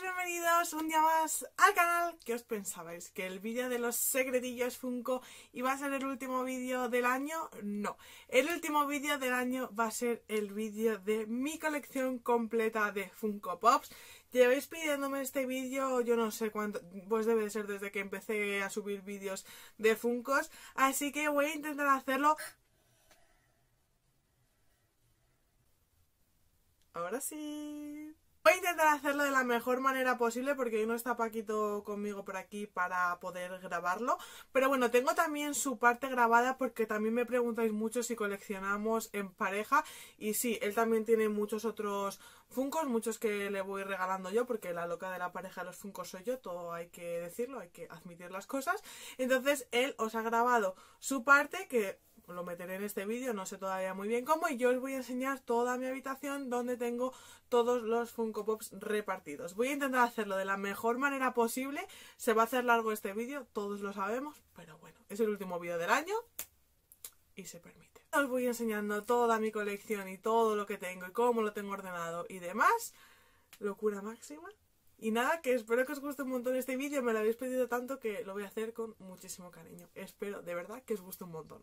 Bienvenidos un día más al canal. ¿Qué os pensabais? ¿Que el vídeo de los secretillos Funko iba a ser el último vídeo del año? No. El último vídeo del año va a ser el vídeo de mi colección completa de Funko Pops. Lleváis pidiéndome este vídeo, yo no sé cuándo, pues debe de ser desde que empecé a subir vídeos de Funkos. Así que voy a intentar hacerlo Ahora sí. Voy a intentar hacerlo de la mejor manera posible porque hoy no está Paquito conmigo por aquí para poder grabarlo. Pero bueno, tengo también su parte grabada porque también me preguntáis mucho si coleccionamos en pareja. Y sí, él también tiene muchos otros funcos, muchos que le voy regalando yo porque la loca de la pareja de los funcos soy yo, todo hay que decirlo, hay que admitir las cosas. Entonces él os ha grabado su parte que lo meteré en este vídeo, no sé todavía muy bien cómo. Y yo os voy a enseñar toda mi habitación donde tengo todos los Funko Pops repartidos. Voy a intentar hacerlo de la mejor manera posible. Se va a hacer largo este vídeo, todos lo sabemos. Pero bueno, es el último vídeo del año y se permite. Os voy enseñando toda mi colección y todo lo que tengo y cómo lo tengo ordenado y demás. Locura máxima. Y nada, que espero que os guste un montón este vídeo. Me lo habéis pedido tanto que lo voy a hacer con muchísimo cariño. Espero de verdad que os guste un montón.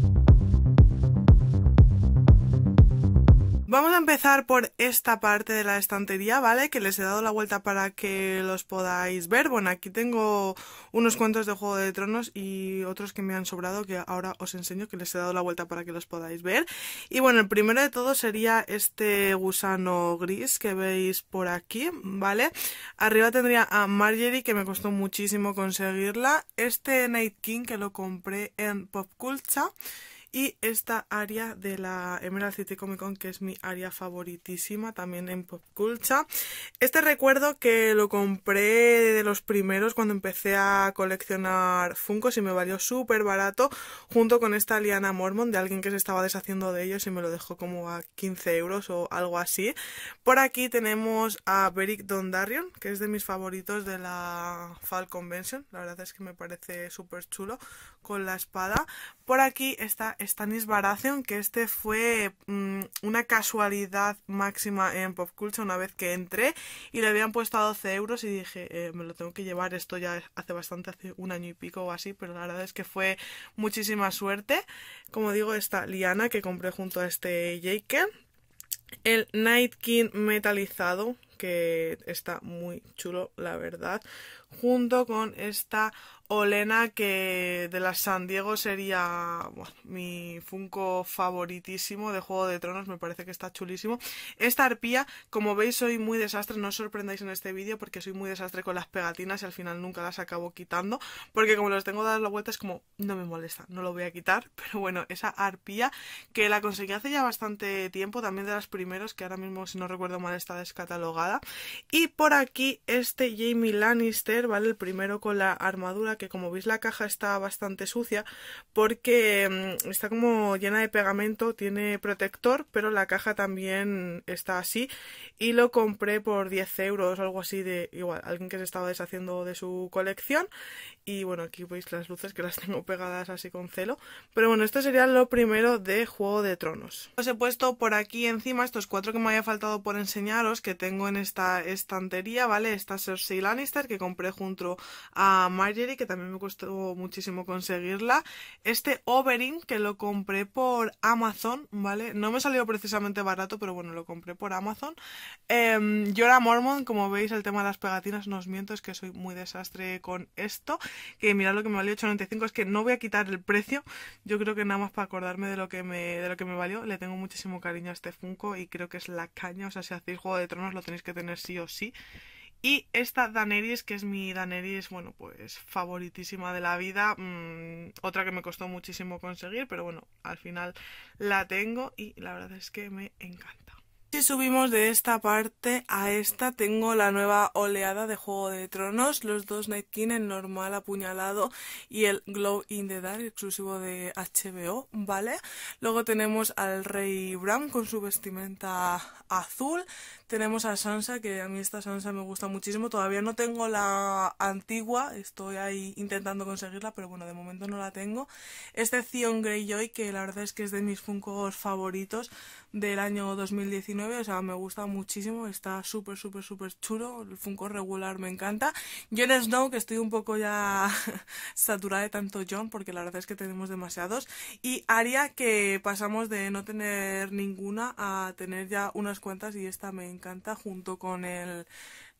you Vamos a empezar por esta parte de la estantería, ¿vale? Que les he dado la vuelta para que los podáis ver. Bueno, aquí tengo unos cuentos de Juego de Tronos y otros que me han sobrado que ahora os enseño que les he dado la vuelta para que los podáis ver. Y bueno, el primero de todo sería este gusano gris que veis por aquí, ¿vale? Arriba tendría a Marjorie que me costó muchísimo conseguirla. Este Night King que lo compré en Pop Culture. Y esta área de la Emerald City Comic Con, que es mi área favoritísima también en Pop Culture. Este recuerdo que lo compré de los primeros cuando empecé a coleccionar Funko y me valió súper barato, junto con esta liana Mormon de alguien que se estaba deshaciendo de ellos y me lo dejó como a 15 euros o algo así. Por aquí tenemos a Beric Dondarion, que es de mis favoritos de la Fall Convention. La verdad es que me parece súper chulo con la espada. Por aquí está Stanis Baratheon, que este fue mm, una casualidad máxima en Pop Culture una vez que entré y le habían puesto a 12 euros y dije, eh, me lo tengo que llevar, esto ya hace bastante, hace un año y pico o así, pero la verdad es que fue muchísima suerte. Como digo, esta liana que compré junto a este Jake, el Night King metalizado, que está muy chulo, la verdad. Junto con esta Olena, que de las San Diego sería mi Funko favoritísimo de Juego de Tronos, me parece que está chulísimo. Esta arpía, como veis, soy muy desastre, no os sorprendáis en este vídeo porque soy muy desastre con las pegatinas y al final nunca las acabo quitando, porque como los tengo dadas la vuelta es como, no me molesta, no lo voy a quitar, pero bueno, esa arpía que la conseguí hace ya bastante tiempo, también de las primeros, que ahora mismo, si no recuerdo mal, está descatalogada y por aquí este Jamie Lannister, ¿vale? El primero con la armadura, que como veis la caja está bastante sucia porque mm, está como llena de pegamento, tiene protector, pero la caja también está así. Y lo compré por 10 euros, o algo así de igual, alguien que se estaba deshaciendo de su colección. Y bueno, aquí veis las luces que las tengo pegadas así con celo. Pero bueno, esto sería lo primero de Juego de Tronos. Os he puesto por aquí encima estos cuatro que me había faltado por enseñaros que tengo en esta estantería, ¿vale? Esta Cersei Lannister que compré junto a Marjorie, que también me costó muchísimo conseguirla. Este Oberyn que lo compré por Amazon, ¿vale? No me salió precisamente barato, pero bueno, lo compré por Amazon. Eh, em, Yora Mormon, como veis, el tema de las pegatinas, no os miento, es que soy muy desastre con esto. Que mirad lo que me valió 8.95, es que no voy a quitar el precio. Yo creo que nada más para acordarme de lo que me, de lo que me valió. Le tengo muchísimo cariño a este Funko y creo que es la caña. O sea, si hacéis Juego de Tronos lo tenéis que tener sí o sí. Y esta Daenerys, que es mi Daenerys, bueno, pues favoritísima de la vida. Mm, otra que me costó muchísimo conseguir, pero bueno, al final la tengo y la verdad es que me encanta. Si subimos de esta parte a esta, tengo la nueva oleada de Juego de Tronos, los dos Night King, el normal apuñalado y el Glow in the Dark, exclusivo de HBO, ¿vale? Luego tenemos al Rey Bram con su vestimenta azul, tenemos a Sansa, que a mí esta Sansa me gusta muchísimo. Todavía no tengo la antigua, estoy ahí intentando conseguirla, pero bueno, de momento no la tengo. Este Theon Greyjoy, que la verdad es que es de mis Funko favoritos del año 2019, o sea, me gusta muchísimo, está súper, súper, súper chulo. El Funko regular me encanta. Jon Snow, que estoy un poco ya saturada de tanto Jon, porque la verdad es que tenemos demasiados. Y Aria, que pasamos de no tener ninguna a tener ya unas cuantas y esta me encanta encanta junto con el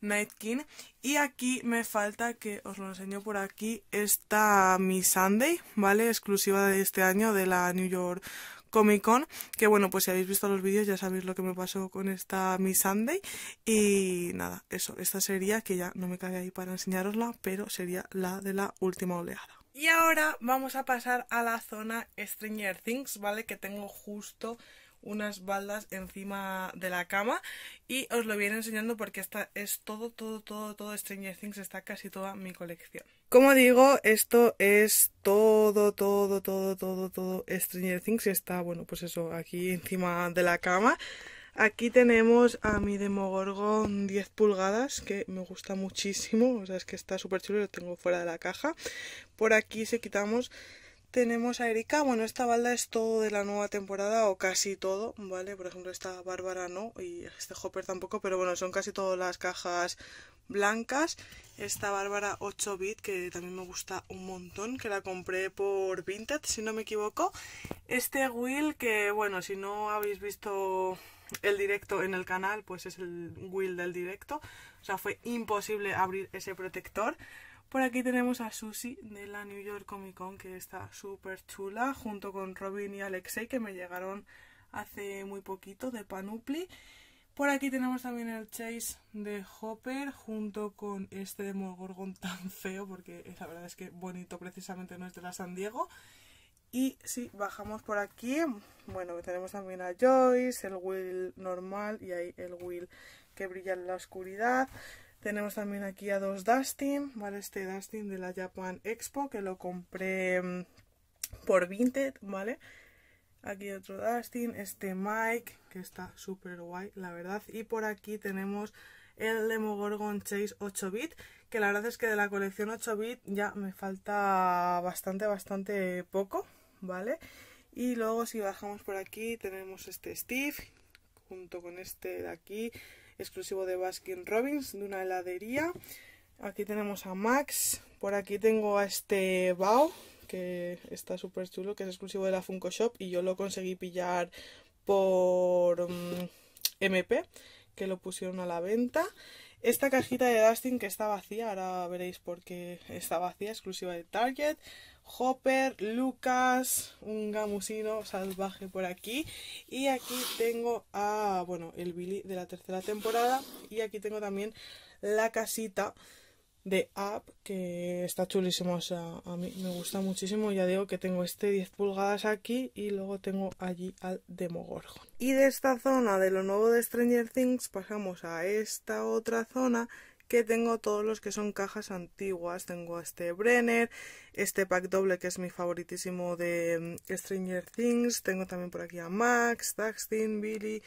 Night King. Y aquí me falta que os lo enseño por aquí. esta mi Sunday, ¿vale? Exclusiva de este año de la New York Comic Con, que bueno, pues si habéis visto los vídeos ya sabéis lo que me pasó con esta Mi Sunday y nada, eso, esta sería, que ya no me cabe ahí para enseñarosla, pero sería la de la última oleada. Y ahora vamos a pasar a la zona Stranger Things, ¿vale? Que tengo justo unas baldas encima de la cama y os lo voy a ir enseñando porque esta es todo, todo, todo, todo Stranger Things, está casi toda mi colección. Como digo, esto es todo, todo, todo, todo, todo Stranger Things está, bueno, pues eso, aquí encima de la cama. Aquí tenemos a mi Demogorgon 10 pulgadas, que me gusta muchísimo, o sea, es que está súper chulo, lo tengo fuera de la caja. Por aquí se quitamos tenemos a Erika, bueno, esta balda es todo de la nueva temporada o casi todo, ¿vale? Por ejemplo, esta Bárbara no y este Hopper tampoco, pero bueno, son casi todas las cajas blancas. Esta Bárbara 8-bit, que también me gusta un montón, que la compré por Vinted, si no me equivoco. Este Will, que bueno, si no habéis visto el directo en el canal, pues es el Will del directo. O sea, fue imposible abrir ese protector. Por aquí tenemos a Susie de la New York Comic Con, que está súper chula, junto con Robin y Alexei, que me llegaron hace muy poquito de Panupli. Por aquí tenemos también el Chase de Hopper, junto con este de Morgorgon tan feo, porque la verdad es que bonito precisamente no es de la San Diego. Y si bajamos por aquí, bueno, tenemos también a Joyce, el Will normal y ahí el Will que brilla en la oscuridad. Tenemos también aquí a dos Dustin, ¿vale? Este Dustin de la Japan Expo, que lo compré mm, por Vinted, ¿vale? Aquí otro Dustin, este Mike, que está súper guay, la verdad. Y por aquí tenemos el Demogorgon Chase 8-bit, que la verdad es que de la colección 8-bit ya me falta bastante, bastante poco, ¿vale? Y luego si bajamos por aquí tenemos este Steve, junto con este de aquí, exclusivo de Baskin Robbins, de una heladería. Aquí tenemos a Max, por aquí tengo a este Bao, que está súper chulo, que es exclusivo de la Funko Shop y yo lo conseguí pillar por MP, mm, que lo pusieron a la venta. Esta cajita de Dustin que está vacía, ahora veréis por qué está vacía, exclusiva de Target. Hopper, Lucas, un gamusino salvaje por aquí. Y aquí tengo a, bueno, el Billy de la tercera temporada. Y aquí tengo también la casita de App, que está chulísimo. O sea, a mí me gusta muchísimo. Ya digo que tengo este 10 pulgadas aquí y luego tengo allí al Demogorgon. Y de esta zona de lo nuevo de Stranger Things pasamos a esta otra zona que tengo todos los que son cajas antiguas. Tengo este Brenner, este pack doble que es mi favoritísimo de mm, Stranger Things. Tengo también por aquí a Max, Dustin Billy,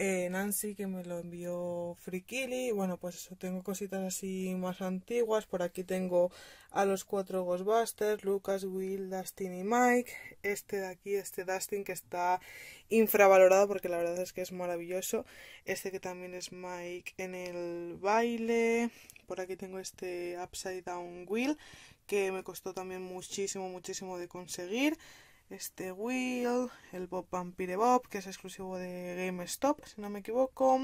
eh, Nancy que me lo envió Frikili. Bueno, pues eso, tengo cositas así más antiguas. Por aquí tengo a los cuatro Ghostbusters, Lucas, Will, Dustin y Mike. Este de aquí, este Dustin que está infravalorado porque la verdad es que es maravilloso. Este que también es Mike en el baile. Por aquí tengo este Upside Down Will que me costó también muchísimo, muchísimo de conseguir este Will, el Bob Vampire Bob, que es exclusivo de GameStop, si no me equivoco,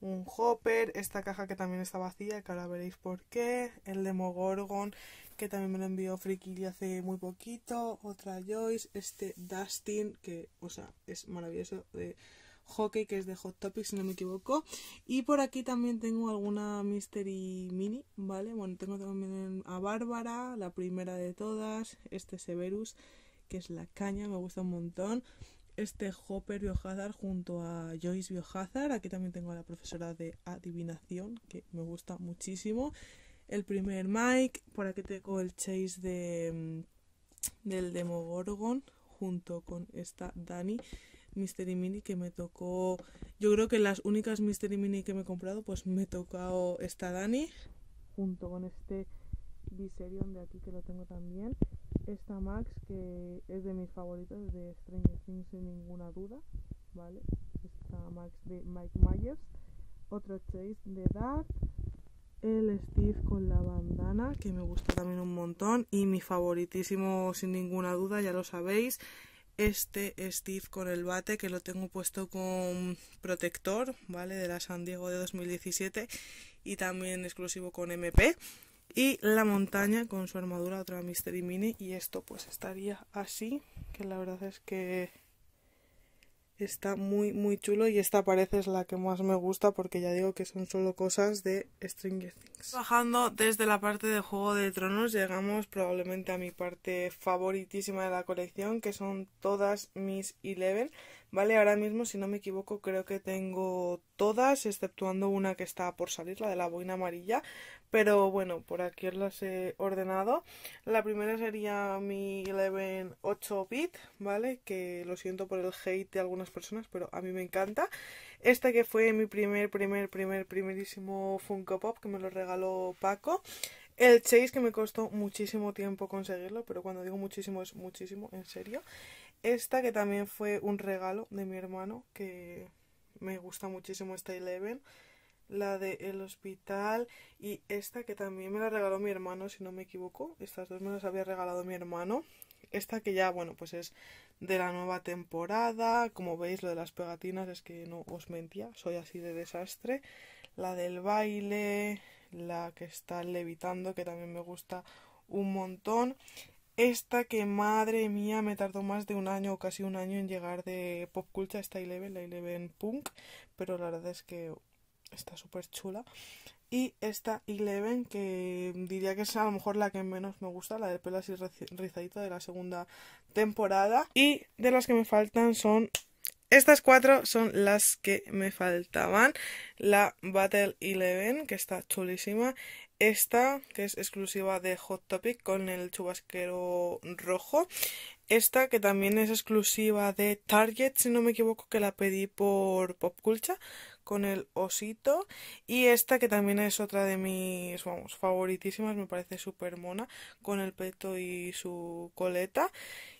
un Hopper, esta caja que también está vacía, que ahora veréis por qué, el Demogorgon, que también me lo envió Friki hace muy poquito, otra Joyce, este Dustin, que, o sea, es maravilloso, de Hockey, que es de Hot Topic, si no me equivoco. Y por aquí también tengo alguna Mystery Mini, ¿vale? Bueno, tengo también a Bárbara, la primera de todas, este Severus, que es la caña, me gusta un montón. Este Hopper Biohazard junto a Joyce Biohazard. Aquí también tengo a la profesora de adivinación, que me gusta muchísimo. El primer Mike, por aquí tengo el Chase de, mm, del Demogorgon junto con esta Dani. Mystery Mini que me tocó. Yo creo que las únicas Mystery Mini que me he comprado, pues me he tocado esta Dani. Junto con este Viserion de aquí que lo tengo también esta Max, que es de mis favoritos de Stranger Things sin ninguna duda, ¿vale? Esta Max de Mike Myers, otro Chase de Dark, el Steve con la bandana, que me gusta también un montón, y mi favoritísimo sin ninguna duda, ya lo sabéis, este Steve con el bate, que lo tengo puesto con protector, ¿vale? De la San Diego de 2017, y también exclusivo con MP y la montaña con su armadura otra Mystery Mini y esto pues estaría así que la verdad es que está muy muy chulo y esta parece es la que más me gusta porque ya digo que son solo cosas de Stranger Things. Bajando desde la parte de Juego de Tronos llegamos probablemente a mi parte favoritísima de la colección que son todas mis Eleven. Vale, ahora mismo si no me equivoco creo que tengo todas exceptuando una que está por salir, la de la boina amarilla, pero bueno, por aquí os las he ordenado. La primera sería mi 11 8-bit, ¿vale? Que lo siento por el hate de algunas personas, pero a mí me encanta. Esta que fue mi primer, primer, primer, primerísimo Funko Pop, que me lo regaló Paco. El Chase, que me costó muchísimo tiempo conseguirlo, pero cuando digo muchísimo es muchísimo, en serio. Esta que también fue un regalo de mi hermano, que me gusta muchísimo esta Eleven la de El Hospital y esta que también me la regaló mi hermano, si no me equivoco. Estas dos me las había regalado mi hermano. Esta que ya, bueno, pues es de la nueva temporada. Como veis, lo de las pegatinas es que no os mentía, soy así de desastre. La del baile, la que está levitando, que también me gusta un montón. Esta que madre mía me tardó más de un año o casi un año en llegar de Pop Culture Esta Eleven, la Eleven Punk, pero la verdad es que está súper chula. Y esta Eleven, que diría que es a lo mejor la que menos me gusta, la de pelas y rizadito de la segunda temporada. Y de las que me faltan son... Estas cuatro son las que me faltaban. La Battle Eleven, que está chulísima. Esta, que es exclusiva de Hot Topic con el chubasquero rojo. Esta, que también es exclusiva de Target, si no me equivoco, que la pedí por Pop con el osito. Y esta que también es otra de mis, favoritísimas, me parece súper mona, con el peto y su coleta.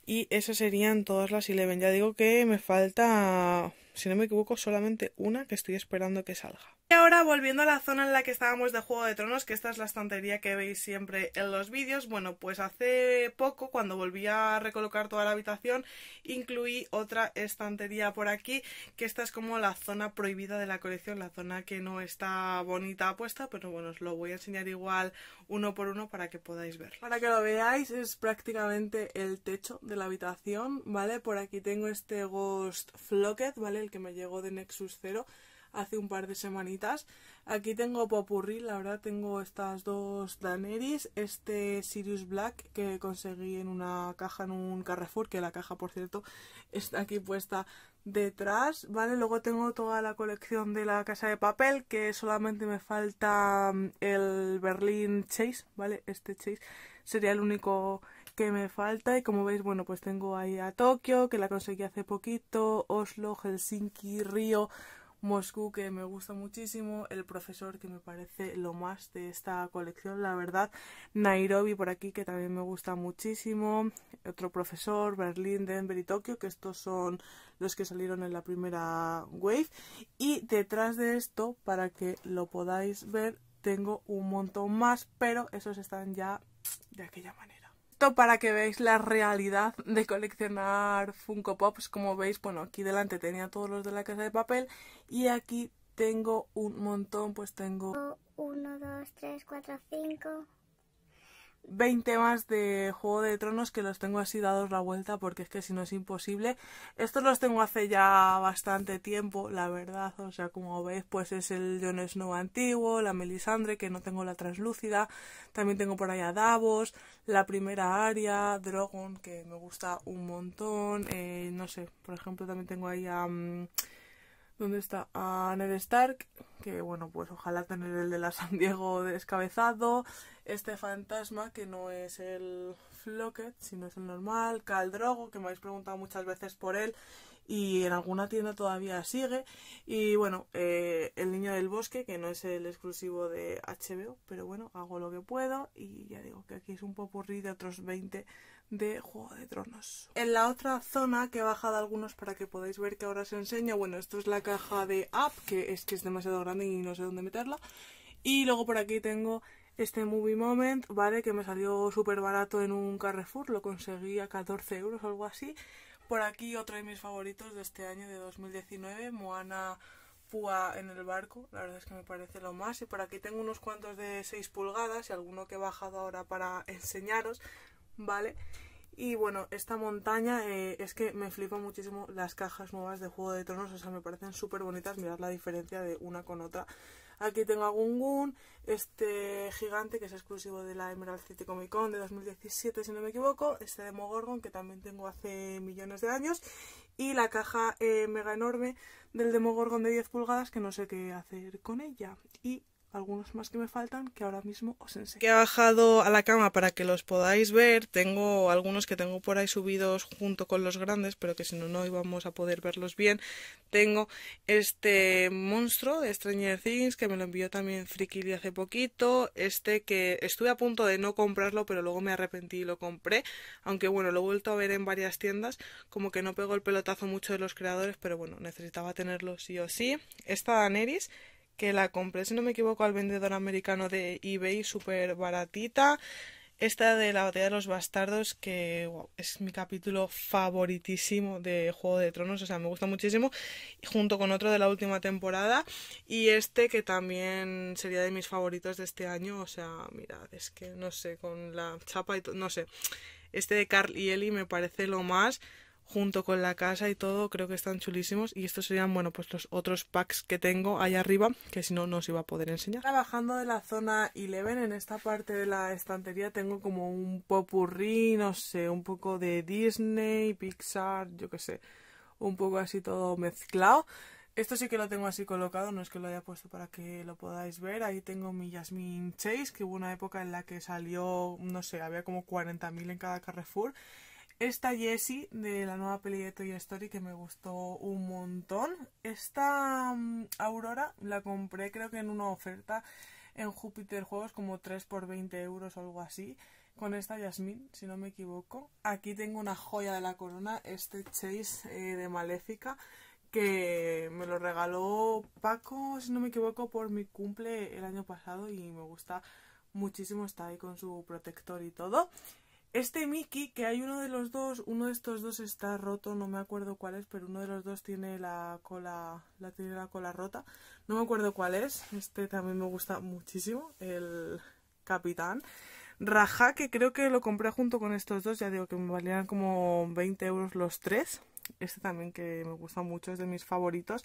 Y esas serían todas las Eleven. Ya digo que me falta, si no me equivoco, solamente una que estoy esperando que salga. Y ahora volviendo a la zona en la que estábamos de Juego de Tronos, que esta es la estantería que veis siempre en los vídeos, bueno, pues hace poco, cuando volví a recolocar toda la habitación, incluí otra estantería por aquí, que esta es como la zona prohibida de la colección, la zona que no está bonita puesta, pero bueno, os lo voy a enseñar igual uno por uno para que podáis verlo. Para que lo veáis, es prácticamente el techo la habitación, ¿vale? Por aquí tengo este Ghost Flocket, ¿vale? El que me llegó de Nexus 0 hace un par de semanitas. Aquí tengo Popurril, la verdad tengo estas dos Daenerys, este Sirius Black que conseguí en una caja, en un Carrefour, que la caja por cierto está aquí puesta detrás, ¿vale? Luego tengo toda la colección de la Casa de Papel, que solamente me falta mm, el Berlin Chase, ¿vale? Este Chase sería el único que me falta y como veis, bueno, pues tengo ahí a Tokio, que la conseguí hace poquito, Oslo, Helsinki, Río, Moscú, que me gusta muchísimo, el profesor, que me parece lo más de esta colección, la verdad, Nairobi por aquí, que también me gusta muchísimo, otro profesor, Berlín, Denver y Tokio, que estos son los que salieron en la primera wave, y detrás de esto, para que lo podáis ver, tengo un montón más, pero esos están ya de aquella manera para que veáis la realidad de coleccionar Funko Pops. Como veis, bueno, aquí delante tenía todos los de la casa de papel y aquí tengo un montón, pues tengo... 1, 2, 3, 4, 5... 20 más de Juego de Tronos que los tengo así dados la vuelta porque es que si no es imposible. Estos los tengo hace ya bastante tiempo, la verdad. O sea, como veis, pues es el Jon Snow antiguo, la Melisandre, que no tengo la translúcida. También tengo por ahí a Davos, la primera Aria, Drogon, que me gusta un montón. Eh, no sé, por ejemplo, también tengo ahí a... Mm, ¿Dónde está? A Ned Stark, que bueno, pues ojalá tener el de la San Diego descabezado este fantasma que no es el Flocket, sino es el normal, Caldrogo, que me habéis preguntado muchas veces por él y en alguna tienda todavía sigue. Y bueno, eh, El Niño del Bosque, que no es el exclusivo de HBO, pero bueno, hago lo que puedo y ya digo que aquí es un popurrí de otros 20 de Juego de Tronos. En la otra zona que he bajado algunos para que podáis ver que ahora se enseña. bueno, esto es la caja de app, que es que es demasiado grande y no sé dónde meterla. Y luego por aquí tengo este Movie Moment, ¿vale? Que me salió súper barato en un Carrefour, lo conseguí a 14 euros o algo así. Por aquí otro de mis favoritos de este año, de 2019, Moana Pua en el barco. La verdad es que me parece lo más. Y por aquí tengo unos cuantos de 6 pulgadas y alguno que he bajado ahora para enseñaros, ¿vale? Y bueno, esta montaña eh, es que me flipan muchísimo las cajas nuevas de Juego de Tronos, o sea, me parecen súper bonitas, mirad la diferencia de una con otra. Aquí tengo a Gungun, este gigante que es exclusivo de la Emerald City Comic Con de 2017, si no me equivoco. Este Demogorgon que también tengo hace millones de años. Y la caja eh, mega enorme del Demogorgon de 10 pulgadas que no sé qué hacer con ella. Y algunos más que me faltan que ahora mismo os enseño. Que he bajado a la cama para que los podáis ver. Tengo algunos que tengo por ahí subidos junto con los grandes, pero que si no, no íbamos a poder verlos bien. Tengo este monstruo de Stranger Things que me lo envió también Friki hace poquito. Este que estuve a punto de no comprarlo, pero luego me arrepentí y lo compré. Aunque bueno, lo he vuelto a ver en varias tiendas. Como que no pegó el pelotazo mucho de los creadores, pero bueno, necesitaba tenerlo sí o sí. Esta neris que la compré, si no me equivoco, al vendedor americano de eBay, súper baratita. Esta de la batalla de los bastardos, que es mi capítulo favoritísimo de Juego de Tronos, o sea, me gusta muchísimo, junto con otro de la última temporada, y este que también sería de mis favoritos de este año, o sea, mirad, es que no sé, con la chapa y todo, no sé, este de Carl y Ellie me parece lo más, junto con la casa y todo, creo que están chulísimos y estos serían, bueno, pues los otros packs que tengo ahí arriba, que si no, no os iba a poder enseñar. Trabajando de la zona 11, en esta parte de la estantería tengo como un popurrí, no sé, un poco de Disney, Pixar, yo qué sé, un poco así todo mezclado. Esto sí que lo tengo así colocado, no es que lo haya puesto para que lo podáis ver. Ahí tengo mi Jasmine Chase, que hubo una época en la que salió, no sé, había como 40.000 en cada Carrefour. Esta Jessie de la nueva peli de Toy Story que me gustó un montón. Esta mm, Aurora la compré creo que en una oferta en Júpiter Juegos como 3 por 20 euros o algo así. Con esta Yasmin, si no me equivoco. Aquí tengo una joya de la corona, este Chase eh, de Maléfica que me lo regaló Paco, si no me equivoco, por mi cumple el año pasado y me gusta muchísimo, está ahí con su protector y todo. Este Mickey, que hay uno de los dos, uno de estos dos está roto, no me acuerdo cuál es, pero uno de los dos tiene la cola, la tiene la cola rota. No me acuerdo cuál es. Este también me gusta muchísimo, el Capitán. Raja, que creo que lo compré junto con estos dos, ya digo que me valían como 20 euros los tres este también que me gusta mucho, es de mis favoritos,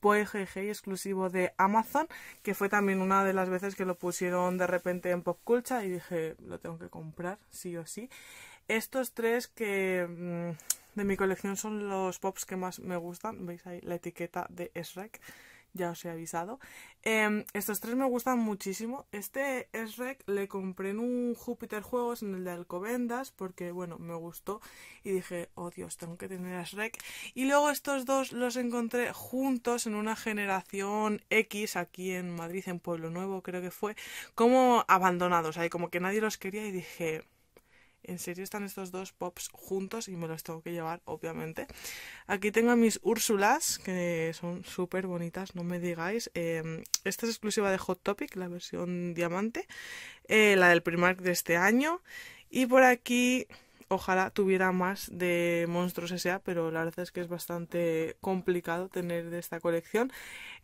Poe GG, exclusivo de Amazon, que fue también una de las veces que lo pusieron de repente en Pop Culture y dije, lo tengo que comprar, sí o sí. Estos tres que mm, de mi colección son los pops que más me gustan, veis ahí la etiqueta de Shrek ya os he avisado. Em, estos tres me gustan muchísimo. Este es rec le compré en un Júpiter Juegos, en el de Alcobendas, porque, bueno, me gustó. Y dije, oh Dios, tengo que tener S-Rec. Y luego estos dos los encontré juntos en una generación X, aquí en Madrid, en Pueblo Nuevo, creo que fue, como abandonados, ahí como que nadie los quería y dije... ¿En serio están estos dos pops juntos? Y me los tengo que llevar, obviamente. Aquí tengo mis Úrsulas, que son súper bonitas, no me digáis. Em, esta es exclusiva de Hot Topic, la versión diamante. Eh, la del Primark de este año. Y por aquí ojalá tuviera más de Monstruos S.A., pero la verdad es que es bastante complicado tener de esta colección.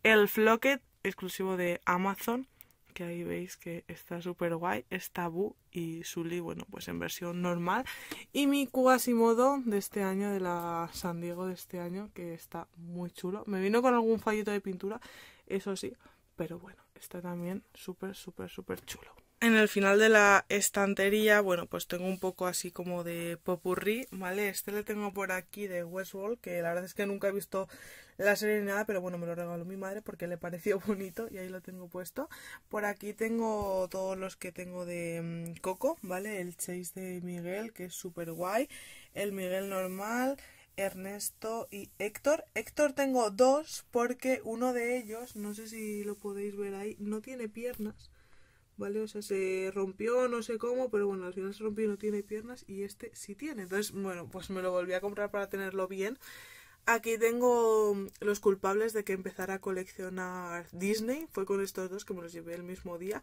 El Flocket, exclusivo de Amazon que ahí veis que está súper guay, está Tabú y Sully, bueno, pues en versión normal. Y mi Quasimodo de este año, de la San Diego de este año, que está muy chulo. Me vino con algún fallito de pintura, eso sí, pero bueno, está también súper, súper, súper chulo. En el final de la estantería, bueno, pues tengo un poco así como de popurrí, ¿vale? Este le tengo por aquí de Westworld, que la verdad es que nunca he visto la serie ni nada, pero bueno, me lo regaló mi madre porque le pareció bonito y ahí lo tengo puesto. Por aquí tengo todos los que tengo de mm, Coco, ¿vale? El Chase de Miguel, que es súper guay, el Miguel normal, Ernesto y Héctor. Héctor tengo dos porque uno de ellos, no sé si lo podéis ver ahí, no tiene piernas ¿vale? O sea, se rompió, no sé cómo, pero bueno, al final se rompió y no tiene piernas y este sí tiene. Entonces, bueno, pues me lo volví a comprar para tenerlo bien. Aquí tengo los culpables de que empezara a coleccionar Disney. Fue con estos dos que me los llevé el mismo día.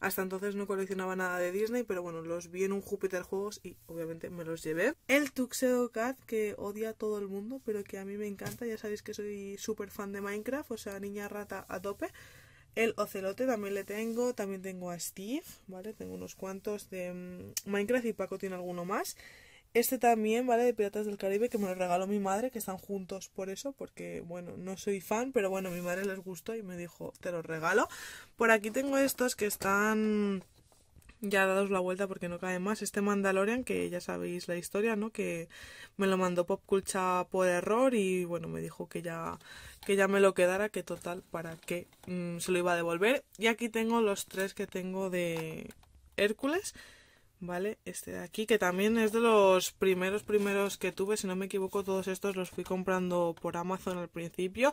Hasta entonces no coleccionaba nada de Disney, pero bueno, los vi en un Júpiter Juegos y obviamente me los llevé. El Tuxedo Cat, que odia a todo el mundo, pero que a mí me encanta. Ya sabéis que soy súper fan de Minecraft, o sea, niña rata a tope. El ocelote también le tengo, también tengo a Steve, ¿vale? Tengo unos cuantos de mm, Minecraft y Paco tiene alguno más. Este también, ¿vale? De Piratas del Caribe, que me lo regaló mi madre, que están juntos por eso, porque, bueno, no soy fan, pero bueno, mi madre les gustó y me dijo, te lo regalo. Por aquí tengo estos que están ya dados la vuelta porque no cae más. Este Mandalorian, que ya sabéis la historia, ¿no? Que me lo mandó popculcha por error y bueno, me dijo que ya, que ya me lo quedara, que total, para qué mm, se lo iba a devolver. Y aquí tengo los tres que tengo de Hércules. ¿Vale? Este de aquí, que también es de los primeros, primeros que tuve. Si no me equivoco, todos estos los fui comprando por Amazon al principio.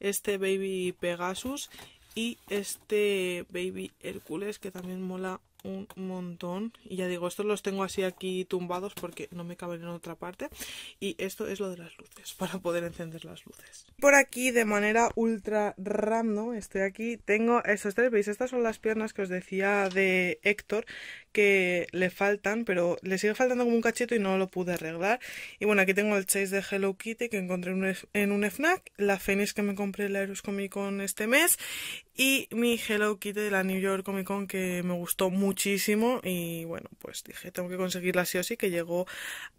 Este Baby Pegasus y este Baby Hércules que también mola un montón y ya digo estos los tengo así aquí tumbados porque no me caben en otra parte y esto es lo de las luces para poder encender las luces por aquí de manera ultra random estoy aquí tengo estos tres veis estas son las piernas que os decía de Héctor que le faltan, pero le sigue faltando como un cachito y no lo pude arreglar. Y bueno, aquí tengo el chase de Hello Kitty que encontré en un FNAC, la Fenix que me compré en la Eros Comic Con este mes y mi Hello Kitty de la New York Comic Con que me gustó muchísimo y bueno, pues dije, tengo que conseguirla sí o sí, que llegó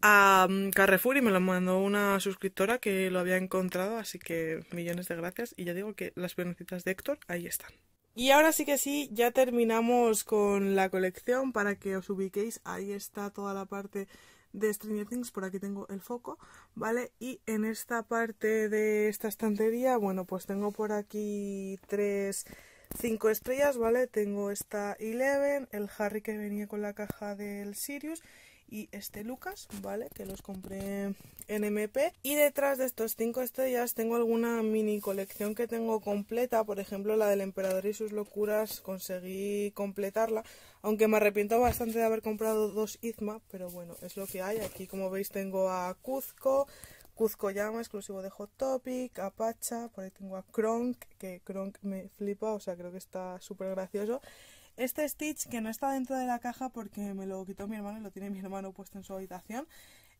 a mm, Carrefour y me lo mandó una suscriptora que lo había encontrado, así que millones de gracias y ya digo que las piernecitas de Héctor ahí están. Y ahora sí que sí, ya terminamos con la colección para que os ubiquéis. Ahí está toda la parte de Stranger Things, por aquí tengo el foco, ¿vale? Y en esta parte de esta estantería, bueno, pues tengo por aquí tres, cinco estrellas, ¿vale? Tengo esta Eleven, el Harry que venía con la caja del Sirius y este Lucas, ¿vale? Que los compré en MP. Y detrás de estos cinco estrellas tengo alguna mini colección que tengo completa. Por ejemplo, la del Emperador y sus locuras conseguí completarla. Aunque me arrepiento bastante de haber comprado dos Izma, pero bueno, es lo que hay. Aquí, como veis, tengo a Cuzco. Cuzco Llama, exclusivo de Hot Topic, Apacha, por ahí tengo a Kronk, que Kronk me flipa, o sea, creo que está súper gracioso. Este Stitch, que no está dentro de la caja porque me lo quitó mi hermano y lo tiene mi hermano puesto en su habitación,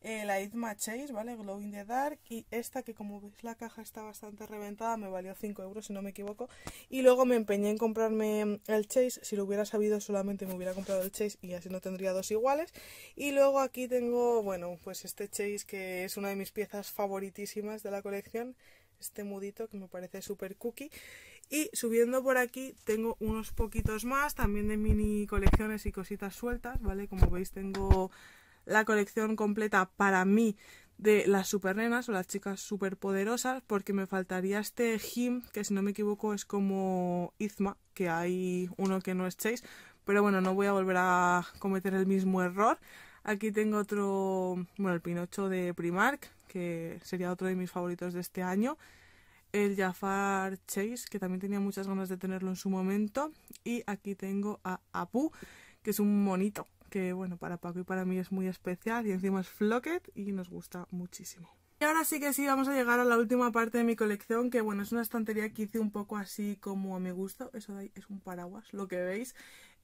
eh, la Izma Chase, ¿vale? Glowing the Dark, y esta que como veis la caja está bastante reventada, me valió 5 euros si no me equivoco, y luego me empeñé en comprarme el Chase, si lo hubiera sabido solamente me hubiera comprado el Chase y así no tendría dos iguales, y luego aquí tengo, bueno, pues este Chase que es una de mis piezas favoritísimas de la colección, este mudito que me parece súper cookie. Y subiendo por aquí tengo unos poquitos más, también de mini colecciones y cositas sueltas, ¿vale? Como veis tengo la colección completa para mí de las supernenas o las chicas superpoderosas, porque me faltaría este him que si no me equivoco es como Izma, que hay uno que no es Chase, pero bueno, no voy a volver a cometer el mismo error. Aquí tengo otro, bueno, el Pinocho de Primark, que sería otro de mis favoritos de este año el Jafar Chase, que también tenía muchas ganas de tenerlo en su momento. Y aquí tengo a Apu, que es un monito, que bueno, para Paco y para mí es muy especial y encima es Flocket y nos gusta muchísimo. Y ahora sí que sí, vamos a llegar a la última parte de mi colección, que bueno, es una estantería que hice un poco así como a mi gusto. Eso ahí es un paraguas, lo que veis.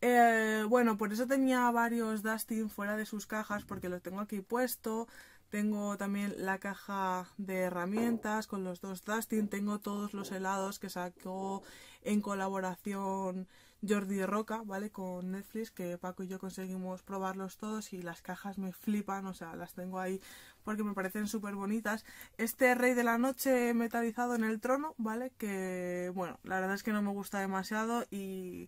Eh, bueno, por eso tenía varios Dustin fuera de sus cajas, porque los tengo aquí puesto. Tengo también la caja de herramientas con los dos Dustin. Tengo todos los helados que sacó en colaboración Jordi Roca, ¿vale? Con Netflix, que Paco y yo conseguimos probarlos todos y las cajas me flipan, o sea, las tengo ahí porque me parecen súper bonitas. Este Rey de la Noche metalizado en el trono, ¿vale? Que, bueno, la verdad es que no me gusta demasiado y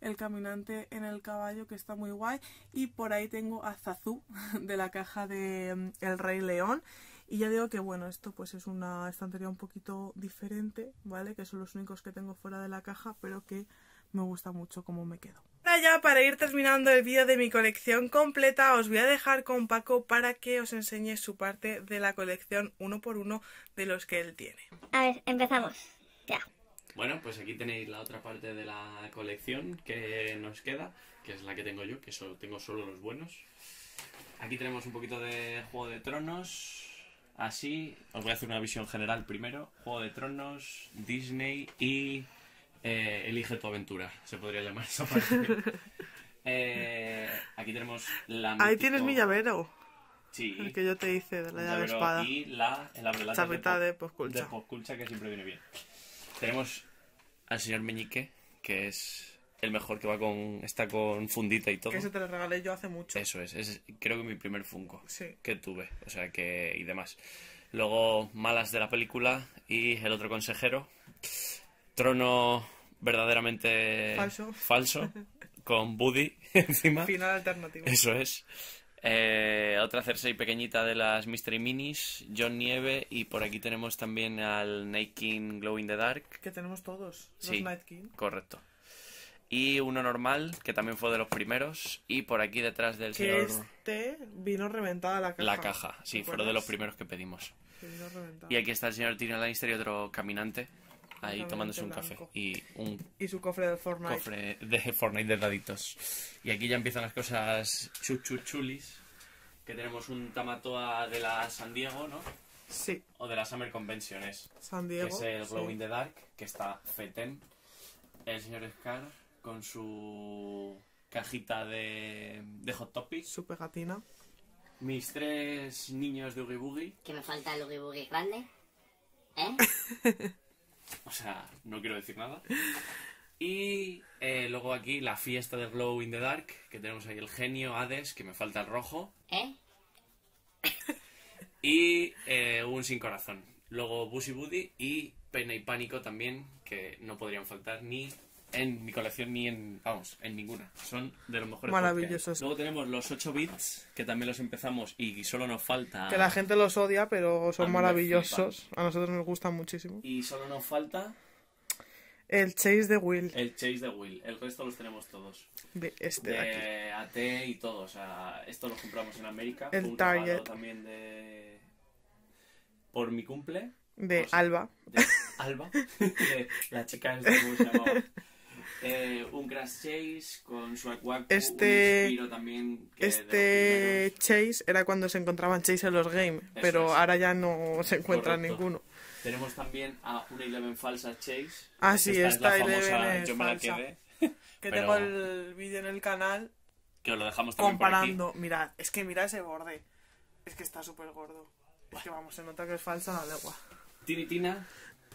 el caminante en el caballo, que está muy guay. Y por ahí tengo a Zazu, de la caja de mm, El Rey León. Y ya digo que, bueno, esto pues es una estantería un poquito diferente, ¿vale? Que son los únicos que tengo fuera de la caja, pero que me gusta mucho cómo me quedo. Ahora ya para ir terminando el vídeo de mi colección completa os voy a dejar con Paco para que os enseñe su parte de la colección uno por uno de los que él tiene. A ver, empezamos. Ya. Bueno, pues aquí tenéis la otra parte de la colección que nos queda, que es la que tengo yo, que solo, tengo solo los buenos. Aquí tenemos un poquito de Juego de Tronos. Así, os voy a hacer una visión general primero. Juego de Tronos, Disney y eh, Elige tu aventura, se podría llamar esa parte. Eh, aquí tenemos la... Ahí tienes mi llavero. Sí. El que yo te hice de la llave espada. Y la, el de, de, de De posculcha que siempre viene bien. Tenemos al señor Meñique, que es el mejor que va con está con fundita y todo. Que se te lo regalé yo hace mucho. Eso es, es creo que mi primer Funko que tuve, o sea que y demás. Luego malas de la película y el otro consejero. Trono verdaderamente falso, falso con Buddy encima. Final alternativo. Eso es. Eh, otra Cersei pequeñita de las Mystery Minis, John Nieve y por aquí tenemos también al Night King Glow in the Dark. Que tenemos todos, los Night King. Correcto. Y uno normal, que también fue de los primeros. Y por aquí detrás del que señor... Este vino reventada la caja. La caja, sí, fue de los primeros que pedimos. y aquí está el señor Tyrion Lannister y otro caminante ahí tomándose un café y un y su cofre de Fortnite cofre de Fortnite de daditos y aquí ya empiezan las cosas chuchuchulis que tenemos un tamatoa de la San Diego no sí o de la Summer Convenciones San Diego que es el Glow in the Dark que está feten el señor Scar con su cajita de, Hot Topic su pegatina mis tres niños de Oogie Boogie que me falta el Oogie Boogie grande ¿eh? O sea, no quiero decir nada. Y eh, luego aquí la fiesta de Glow in the Dark, que tenemos ahí el genio, Hades, que me falta el rojo. ¿Eh? Y eh, un sin corazón. Luego Busy Buddy y Pena y Pánico también, que no podrían faltar ni en mi colección ni en, vamos, en ninguna. Son de los mejores. Maravillosos. Luego tenemos los 8 bits, que también los empezamos y solo nos falta... Que la gente los odia, pero son maravillosos. A nosotros nos gustan muchísimo. Y solo nos falta... El Chase de Will. El Chase de Will. El resto los tenemos todos. De este de, AT y todos esto lo compramos en América. El Target. También de... Por mi cumple. De Alba. De Alba. De la chica es de, ¿cómo Eh, un Crash Chase con su Aquaku, este, también. este Chase era cuando se encontraban Chase en los games, pero ahora ya no se encuentra ninguno. Tenemos también a una Eleven falsa Chase. Ah, sí, esta, esta es Eleven famosa, que tengo el vídeo en el canal. Que lo dejamos también Comparando, mirad, es que mirad ese borde. Es que está súper gordo. Es que vamos, se nota que es falsa la legua. Tinitina.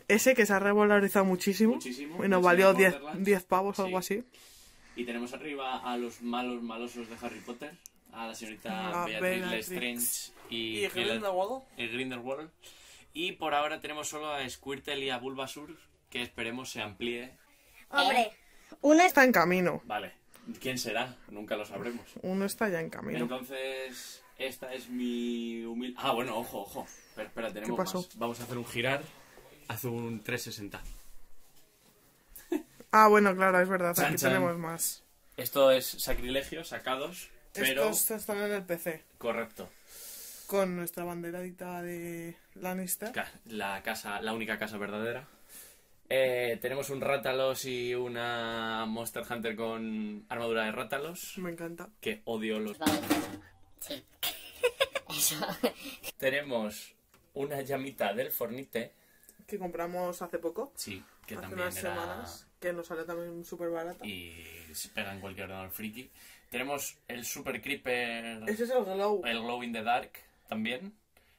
Ese que se ha revalorizado muchísimo. Muchísimo. Y nos valió 10 pavos o algo así. Y tenemos arriba a los malos malosos de Harry Potter. A la señorita ah, Beatriz Lestrange y, Grindelwald. El Grindelwald. Y por ahora tenemos solo a Squirtle y a Bulbasur, que esperemos se amplíe. Hombre, oh. uno está en camino. Vale. ¿Quién será? Nunca lo sabremos. Uno está ya en camino. Entonces, esta es mi humilde... Ah, bueno, ojo, ojo. Espera, tenemos Vamos a hacer un girar hace un 360. Ah, bueno, claro, es verdad. aquí tenemos más. Esto es sacrilegio, sacados. Pero... Estos están en el PC. Correcto. Con nuestra banderadita de Lannister. La casa, la única casa verdadera. Eh, tenemos un Rátalos y una Monster Hunter con armadura de Rátalos. Me encanta. Que odio los. Tenemos una llamita del Fornite que compramos hace poco. Sí, que hace unas semanas, que nos sale también súper barata. Y se pega en cualquier ordenador friki. Tenemos el Super Creeper. Ese es el Glow. El Glow in the Dark también.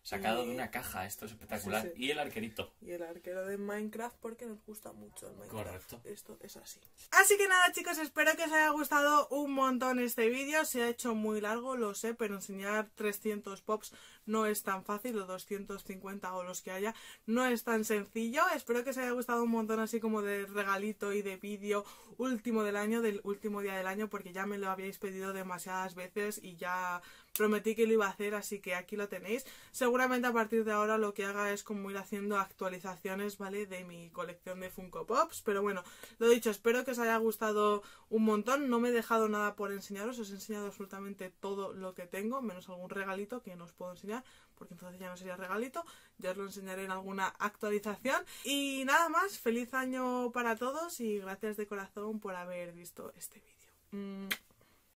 Sacado de una caja, esto es espectacular. Y el arquerito. Y el arquero de Minecraft porque nos gusta mucho el Minecraft. Correcto. Esto es así. Así que nada chicos, espero que os haya gustado un montón este vídeo. Se ha hecho muy largo, lo sé, pero enseñar 300 pops no es tan fácil, los 250 o los que haya, no es tan sencillo. Espero que os haya gustado un montón así como de regalito y de vídeo último del año, del último día del año, porque ya me lo habíais pedido demasiadas veces y ya prometí que lo iba a hacer, así que aquí lo tenéis. Seguramente a partir de ahora lo que haga es como ir haciendo actualizaciones, ¿vale? De mi colección de Funko Pops, pero bueno, lo dicho, espero que os haya gustado un montón, no me he dejado nada por enseñaros, os he enseñado absolutamente todo lo que tengo, menos algún regalito que no os puedo enseñar, porque entonces ya no sería regalito, ya os lo enseñaré en alguna actualización. Y nada más, feliz año para todos y gracias de corazón por haber visto este vídeo. Mm.